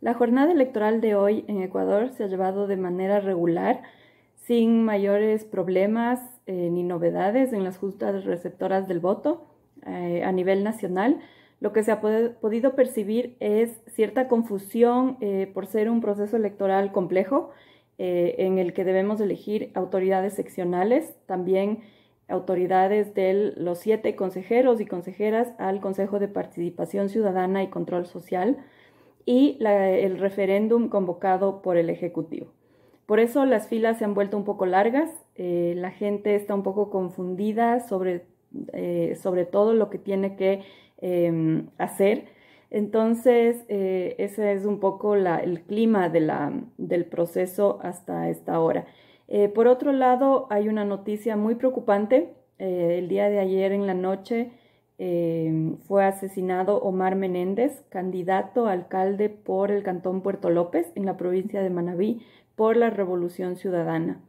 La jornada electoral de hoy en Ecuador se ha llevado de manera regular, sin mayores problemas eh, ni novedades en las justas receptoras del voto eh, a nivel nacional. Lo que se ha podido percibir es cierta confusión eh, por ser un proceso electoral complejo en el que debemos elegir autoridades seccionales, también autoridades de los siete consejeros y consejeras al Consejo de Participación Ciudadana y Control Social y el referéndum convocado por el Ejecutivo. Por eso las filas se han vuelto un poco largas, eh, la gente está un poco confundida sobre, eh, sobre todo lo que tiene que em, hacer. Entonces, eh, ese es un poco el clima del proceso hasta esta hora. por otro lado, hay una noticia muy preocupante. el día de ayer en la noche, Em, fue asesinado Omar Menéndez, candidato a alcalde por el Cantón Puerto López en la provincia de Manabí por la Revolución Ciudadana.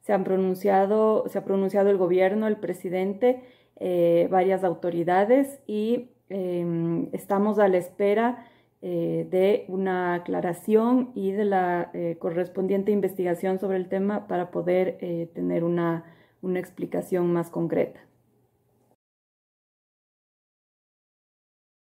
Se, han pronunciado, se ha pronunciado el gobierno, el presidente, eh, varias autoridades y em, estamos a la espera eh, de una aclaración y de la eh, correspondiente investigación sobre el tema para poder tener una explicación más concreta.